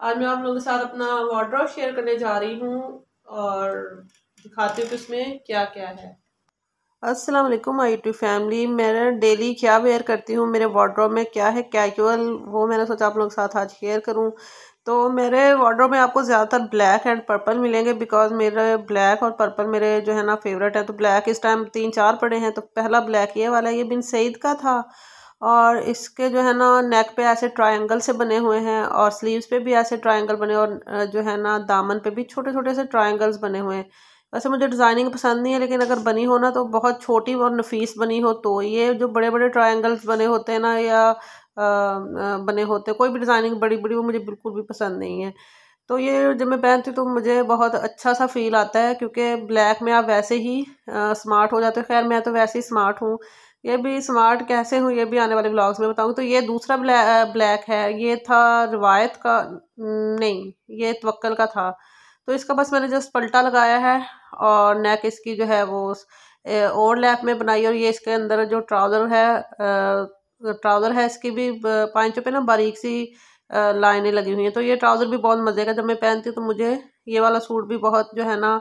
आज मैं आप लोगों के साथ अपना वार्ड्रॉप शेयर करने जा रही हूँ और दिखाती हूँ कि उसमें क्या क्या है अस्सलाम वालेकुम टू यूट्यूब फैमिली मैं डेली क्या वेयर करती हूँ मेरे वार्ड्रॉप में क्या है कैजुअल वो मैंने सोचा आप लोगों के साथ आज शेयर करूँ तो मेरे वार्ड्रॉप में आपको ज़्यादातर ब्लैक एंड पर्पल मिलेंगे बिकॉज मेरे ब्लैक और पर्पल मेरे जो है ना फेवरेट है तो ब्लैक इस टाइम तीन चार पड़े हैं तो पहला ब्लैक ये वाला ये बिन सईद का था और इसके जो है ना नेक पे ऐसे ट्रायंगल से बने हुए हैं और स्लीव्स पे भी ऐसे ट्रायंगल बने और जो है ना दामन पे भी छोटे छोटे से ट्रायंगल्स बने हुए हैं वैसे मुझे डिज़ाइनिंग पसंद नहीं है लेकिन अगर बनी हो ना तो बहुत छोटी और नफीस बनी हो तो ये जो बड़े बड़े ट्राइंगल्स बने होते हैं ना या बने होते कोई भी डिज़ाइनिंग बड़ी बड़ी वो मुझे बिल्कुल भी पसंद नहीं है तो ये जब मैं पहनती हूँ तो मुझे बहुत अच्छा सा फील आता है क्योंकि ब्लैक में आप वैसे ही आ, स्मार्ट हो जाते हो खैर मैं तो वैसे ही स्मार्ट हूँ ये भी स्मार्ट कैसे हूँ ये भी आने वाले ब्लॉग्स में बताऊँ तो ये दूसरा ब्लै, ब्लैक है ये था रवायत का नहीं ये तवक्ल का था तो इसका बस मैंने जस्ट पलटा लगाया है और नेक इसकी जो है वो ओवर लैप में बनाई और ये इसके अंदर जो ट्राउज़र है ट्राउज़र है इसकी भी पाँचों पे ना बारीक सी लाइनें लगी हुई हैं तो ये ट्राउज़र भी बहुत मज़े का जब मैं पहनती हूँ तो मुझे ये वाला सूट भी बहुत जो है ना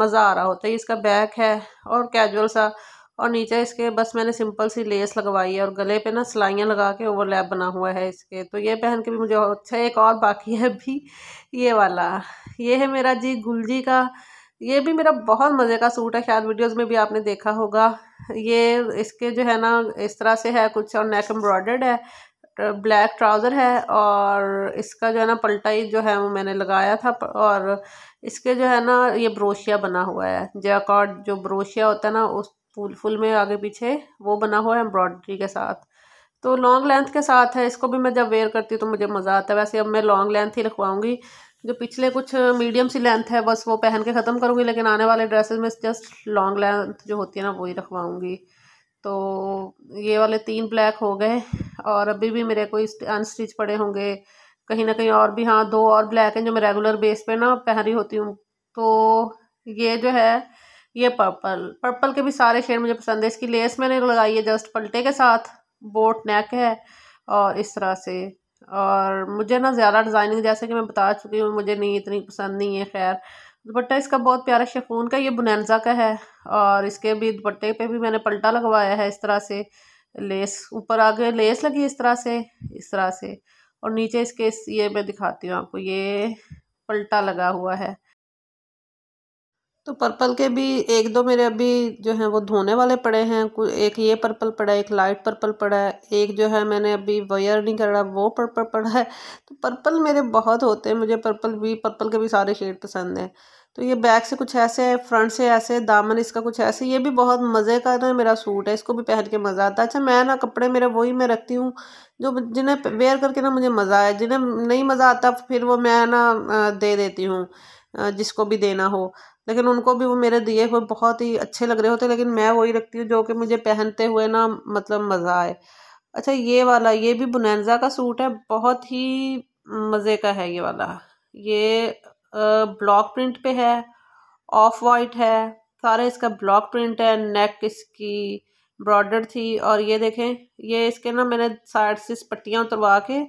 मज़ा आ रहा होता है इसका बैक है और कैजुअल सा और नीचे इसके बस मैंने सिंपल सी लेस लगवाई है और गले पे ना सिलाइयाँ लगा के ओवरलैप बना हुआ है इसके तो ये पहन के भी मुझे अच्छा एक और बाकी है भी ये वाला ये है मेरा जी गुलजी का ये भी मेरा बहुत मज़े का सूट है शायद वीडियोज़ में भी आपने देखा होगा ये इसके जो है ना इस तरह से है कुछ और नेक एम्ब्रॉयडर्ड है ब्लैक ट्राउज़र है और इसका जो है ना पलटाई जो है वो मैंने लगाया था और इसके जो है ना ये ब्रोशिया बना हुआ है जैकॉर्ड जो ब्रोशिया होता है ना उस फूल फुल में आगे पीछे वो बना हुआ है एम्ब्रॉयड्री के साथ तो लॉन्ग लेंथ के साथ है इसको भी मैं जब वेयर करती हूँ तो मुझे मज़ा आता है वैसे अब मैं लॉन्ग लेंथ ही रखवाऊँगी जो पिछले कुछ मीडियम सी लेंथ है बस वो पहन के ख़त्म करूँगी लेकिन आने वाले ड्रेसेस में जस्ट लॉन्ग लेंथ जो होती है ना वही रखवाऊँगी तो ये वाले तीन ब्लैक हो गए और अभी भी मेरे कोई अनस्टिच पड़े होंगे कहीं ना कहीं और भी हाँ दो और ब्लैक हैं जो मैं रेगुलर बेस पे ना पहन रही होती हूँ तो ये जो है ये पर्पल पर्पल के भी सारे शेड मुझे पसंद है इसकी लेस मैंने लगाई है जस्ट पलटे के साथ बोट नेक है और इस तरह से और मुझे ना ज़्यादा डिज़ाइनिंग जैसे कि मैं बता चुकी हूँ मुझे नहीं इतनी पसंद नहीं है खैर दुपट्टा इसका बहुत प्यारा शेफून का ये बुनैनजा का है और इसके भी दुपट्टे पे भी मैंने पलटा लगवाया है इस तरह से लेस ऊपर आगे लेस लगी इस तरह से इस तरह से और नीचे इसके इस ये मैं दिखाती हूँ आपको ये पलटा लगा हुआ है तो पर्पल के भी एक दो मेरे अभी जो हैं वो धोने वाले पड़े हैं एक ये पर्पल पड़ा है एक लाइट पर्पल पड़ा है एक जो है मैंने अभी वेयर नहीं कर रहा वो पर्पल पड़ा है तो पर्पल मेरे बहुत होते हैं मुझे पर्पल भी पर्पल के भी सारे शेड पसंद हैं तो ये बैक से कुछ ऐसे है फ्रंट से ऐसे दामन इसका कुछ ऐसे ये भी बहुत मज़े का ना मेरा सूट है इसको भी पहन के मज़ा आता है अच्छा मैं ना कपड़े मेरे वही मैं रखती हूँ जो जिन्हें वेयर करके ना मुझे मज़ा आया जिन्हें नहीं मज़ा आता फिर वो मैं ना दे देती हूँ जिसको भी देना हो लेकिन उनको भी वो मेरे दिए हुए बहुत ही अच्छे लग रहे होते लेकिन मैं वही रखती हूँ जो कि मुझे पहनते हुए ना मतलब मज़ा आए अच्छा ये वाला ये भी बुनैनजा का सूट है बहुत ही मज़े का है ये वाला ये ब्लॉक प्रिंट पे है ऑफ वाइट है सारे इसका ब्लॉक प्रिंट है नेक इसकी ब्रॉडर थी और ये देखें ये इसके ना मैंने साइड से पट्टियाँ उतरवा के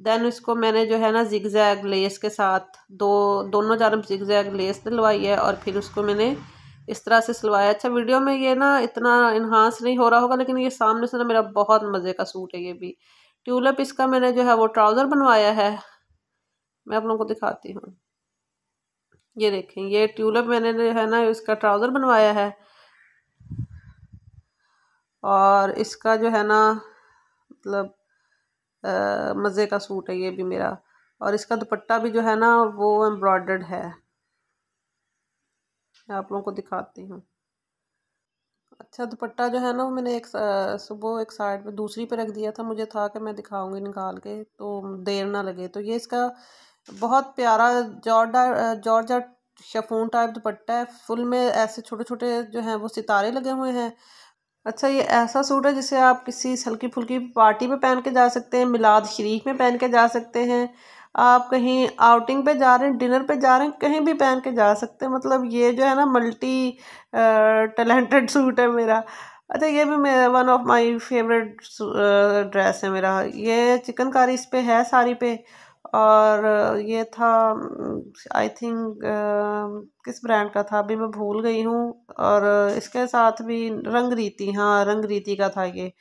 दैन इसको मैंने जो है ना जिगजैग लेस के साथ दो दोनों जानब जिगजैग लेस दिलवाई है और फिर उसको मैंने इस तरह से सिलवाया अच्छा वीडियो में ये ना इतना इन्हांस नहीं हो रहा होगा लेकिन ये सामने से ना मेरा बहुत मज़े का सूट है ये भी ट्यूलप इसका मैंने जो है वो ट्राउज़र बनवाया है मैं आप लोगों को दिखाती हूँ ये देखें ये ट्यूलप मैंने जो है ना इसका ट्राउज़र बनवाया है और इसका जो है ना मतलब मज़े का सूट है ये भी मेरा और इसका दुपट्टा भी जो है ना वो एम्ब्रॉयडर्ड है आप लोगों को दिखाती हूँ अच्छा दुपट्टा जो है ना वो मैंने एक सुबह एक साइड पे दूसरी पे रख दिया था मुझे था कि मैं दिखाऊंगी निकाल के तो देर ना लगे तो ये इसका बहुत प्यारा जॉर्डा जॉर्जा शफून टाइप दुपट्टा है फुल में ऐसे छोटे छोटे जो हैं वो सितारे लगे हुए हैं अच्छा ये ऐसा सूट है जिसे आप किसी हल्की फुल्की पार्टी में पहन के जा सकते हैं मिलाद शरीफ में पहन के जा सकते हैं आप कहीं आउटिंग पे जा रहे हैं डिनर पे जा रहे हैं कहीं भी पहन के जा सकते हैं मतलब ये जो है ना मल्टी टैलेंटेड सूट है मेरा अच्छा ये भी मेरा one of my favourite dress है मेरा ये चिकनकारी इस पर है साड़ी पे और ये था आई थिंक किस ब्रांड का था अभी मैं भूल गई हूँ और इसके साथ भी रंग रीति हाँ रंग रीति का था ये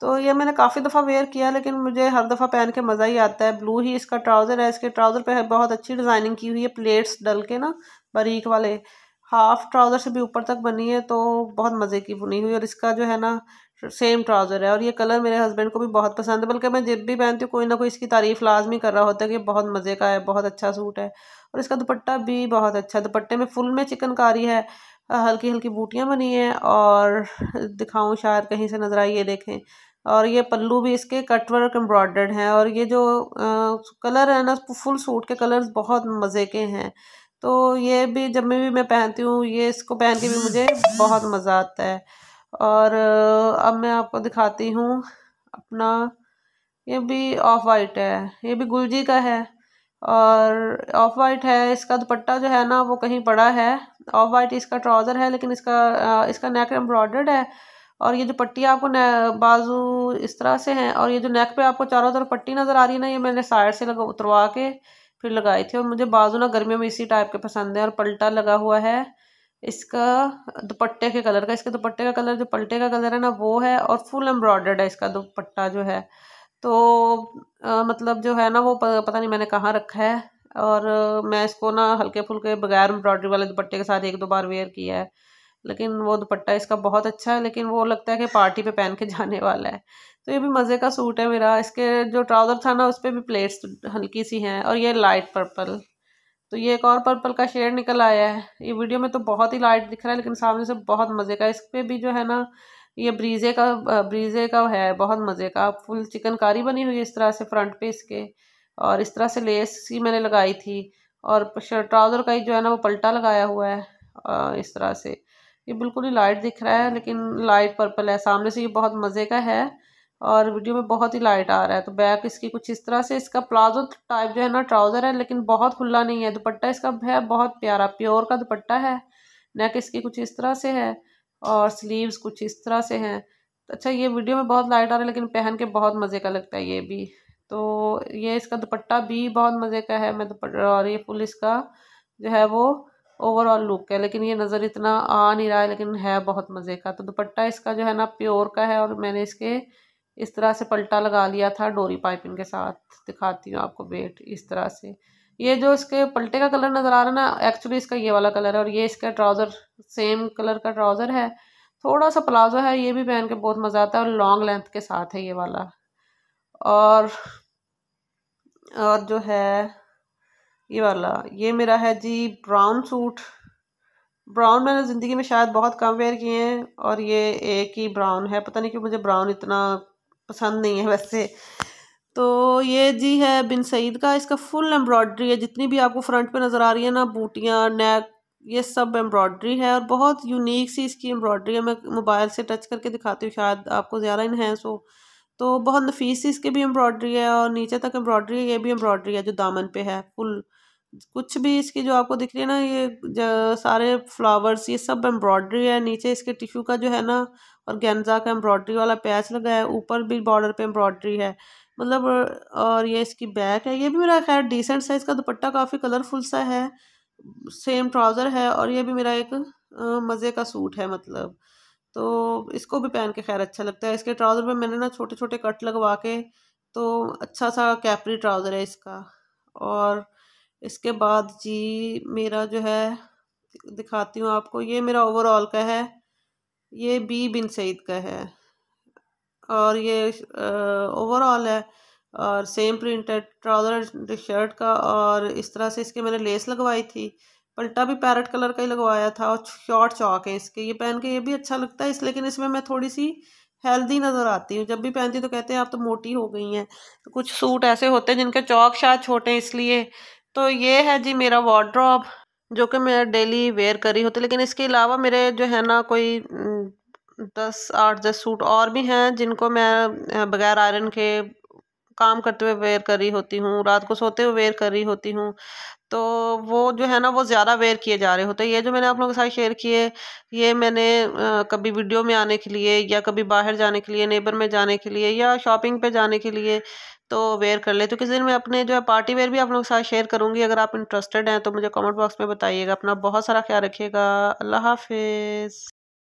तो ये मैंने काफ़ी दफ़ा वेयर किया लेकिन मुझे हर दफ़ा पहन के मज़ा ही आता है ब्लू ही इसका ट्राउज़र है इसके ट्राउज़र पे बहुत अच्छी डिज़ाइनिंग की हुई है प्लेट्स डल के ना बारीक वाले हाफ ट्राउज़र से भी ऊपर तक बनी है तो बहुत मज़े की बुनी हुई और इसका जो है ना सेम ट्राउज़र है और ये कलर मेरे हस्बैंड को भी बहुत पसंद है बल्कि मैं जब भी पहनती हूँ कोई ना कोई इसकी तारीफ़ लाजमी कर रहा होता है कि बहुत मज़े का है बहुत अच्छा सूट है और इसका दुपट्टा भी बहुत अच्छा दुपट्टे में फुल में चिकनकारी है हल्की हल्की बूटियाँ बनी हैं और दिखाऊँ शायद कहीं से नज़र आई ये देखें और ये पल्लू भी इसके कट वर्क एम्ब्रॉयडर्ड हैं और ये जो आ, कलर है ना फुल सूट के कलर्स बहुत मज़े के हैं तो ये भी जब भी मैं पहनती हूँ ये इसको पहन के भी मुझे बहुत मज़ा आता है और अब मैं आपको दिखाती हूँ अपना ये भी ऑफ वाइट है ये भी गुलजी का है और ऑफ वाइट है इसका दुपट्टा जो है ना वो कहीं पड़ा है ऑफ वाइट इसका ट्राउज़र है लेकिन इसका इसका नेक एम्ब्रॉयडर्ड है और ये जो पट्टी आपको बाजू इस तरह से हैं और ये जो नेक पे आपको चारों तरफ पट्टी नज़र आ रही है ना ये मैंने साइड से लगा उतरवा के फिर लगाए थे और मुझे बाजू ना गर्मियों में इसी टाइप के पसंद है और पलटा लगा हुआ है इसका दुपट्टे के कलर का इसके दुपट्टे का कलर जो पलटे का कलर है ना वो है और फुल एम्ब्रॉयडर्ड है इसका दुपट्टा जो है तो आ, मतलब जो है ना वो पता नहीं मैंने कहाँ रखा है और मैं इसको ना हल्के फुलके बगैर एम्ब्रॉयडरी वाले दुपट्टे के साथ एक दो बार वेयर किया है लेकिन वो दुपट्टा इसका बहुत अच्छा है लेकिन वो लगता है कि पार्टी पे पहन के जाने वाला है तो ये भी मज़े का सूट है मेरा इसके जो ट्राउज़र था ना उस पर भी प्लेट्स हल्की सी हैं और ये लाइट पर्पल तो ये एक और पर्पल का शेड निकल आया है ये वीडियो में तो बहुत ही लाइट दिख रहा है लेकिन सामने से बहुत मज़े का इस पर भी जो है ना ये ब्रीजे का ब्रीजे का है बहुत मज़े का फुल चिकनकारी बनी हुई है इस तरह से फ्रंट पे इसके और इस तरह से लेस सी मैंने लगाई थी और ट्राउज़र का ही जो है ना वो पलटा लगाया हुआ है इस तरह से ये बिल्कुल ही लाइट दिख रहा है लेकिन लाइट पर्पल है सामने से ये बहुत मज़े का है और वीडियो में बहुत ही लाइट आ रहा है तो बैक इसकी कुछ इस तरह से इसका प्लाजो टाइप जो है ना ट्राउज़र है लेकिन बहुत खुला नहीं है दुपट्टा इसका है बहुत प्यारा प्योर का दुपट्टा है नेक इसकी कुछ इस तरह से है और स्लीव्स कुछ इस तरह से हैं अच्छा ये वीडियो में बहुत लाइट आ रहा है लेकिन पहन के बहुत मज़े का लगता है ये भी तो ये इसका दुपट्टा भी बहुत मज़े का है मैं दुपट्टा और ये फुल इसका जो है वो ओवरऑल लुक है लेकिन ये नज़र इतना आ नहीं रहा है लेकिन है बहुत मज़े का तो दुपट्टा इसका जो है ना प्योर का है और मैंने इसके इस तरह से पलटा लगा लिया था डोरी पाइपिंग के साथ दिखाती हूँ आपको वेट इस तरह से ये जो इसके पलटे का कलर नज़र आ रहा है ना एक्चुअली इसका ये वाला कलर है और ये इसका ट्राउज़र सेम कलर का ट्राउज़र है थोड़ा सा प्लाजो है ये भी पहन के बहुत मज़ा आता है और लॉन्ग लेंथ के साथ है ये वाला और और जो है ये वाला ये मेरा है जी ब्राउन सूट ब्राउन मैंने ज़िंदगी में शायद बहुत कम वेयर किए हैं और ये एक ही ब्राउन है पता नहीं क्यों मुझे ब्राउन इतना पसंद नहीं है वैसे तो ये जी है बिन सईद का इसका फुल एम्ब्रॉयड्री है जितनी भी आपको फ्रंट पे नज़र आ रही है ना बूटियाँ नेक ये सब एम्ब्रॉयड्री है और बहुत यूनिक सी इसकी एम्ब्रॉयड्री है मैं मोबाइल से टच करके दिखाती हूँ शायद आपको ज़्यादा इन्हेंस हो तो बहुत नफीस सी इसके भी एम्ब्रॉयड्री है और नीचे तक एम्ब्रॉयड्री है ये भी एम्ब्रॉयड्री है जो दामन पे है फुल कुछ भी इसकी जो आपको दिख रही है ना ये सारे फ्लावर्स ये सब एम्ब्रॉयडरी है नीचे इसके टिश्यू का जो है ना और गेंजा का एम्ब्रॉयडरी वाला पैच लगा है ऊपर भी बॉर्डर पे एम्ब्रॉयडरी है मतलब और ये इसकी बैक है ये भी मेरा खैर डिसेंट साइज़ का दुपट्टा काफ़ी कलरफुल सा है सेम ट्राउज़र है और ये भी मेरा एक मज़े का सूट है मतलब तो इसको भी पहन के खैर अच्छा लगता है इसके ट्राउज़र पर मैंने ना छोटे छोटे कट लगवा के तो अच्छा सा कैपरी ट्राउज़र है इसका और इसके बाद जी मेरा जो है दिखाती हूँ आपको ये मेरा ओवरऑल का है ये बी बिन सईद का है और ये ओवरऑल है और सेम प्रिंटेड ट्राउज़र शर्ट का और इस तरह से इसके मैंने लेस लगवाई थी पलटा भी पैरट कलर का ही लगवाया था और शॉर्ट चौक है इसके ये पहन के ये भी अच्छा लगता है इस लेकिन इसमें मैं थोड़ी सी हेल्दी नज़र आती हूँ जब भी पहनती तो कहते हैं आप तो मोटी हो गई हैं तो कुछ सूट ऐसे होते हैं जिनके चौक शायद छोटे हैं इसलिए तो ये है जी मेरा वार्ड्रॉप जो कि मैं डेली वेयर कर रही होती लेकिन इसके अलावा मेरे जो है ना कोई दस आठ दस सूट और भी हैं जिनको मैं बगैर आयरन के काम करते हुए वेयर कर रही होती हूँ रात को सोते हुए वेयर कर रही होती हूँ तो वो जो है ना वो ज़्यादा वेयर किए जा रहे होते हैं ये जो मैंने आप लोगों के साथ शेयर किए ये मैंने कभी वीडियो में आने के लिए या कभी बाहर जाने के लिए नेबर में जाने के लिए या शॉपिंग पे जाने के लिए तो वेयर कर ले तो किसी दिन मैं अपने जो है पार्टी वेयर भी आप लोगों के साथ शेयर करूँगी अगर आप इंटरेस्टेड हैं तो मुझे कमेंट बॉक्स में बताइएगा अपना बहुत सारा ख्याल रखिएगा अल्लाह हाफिज़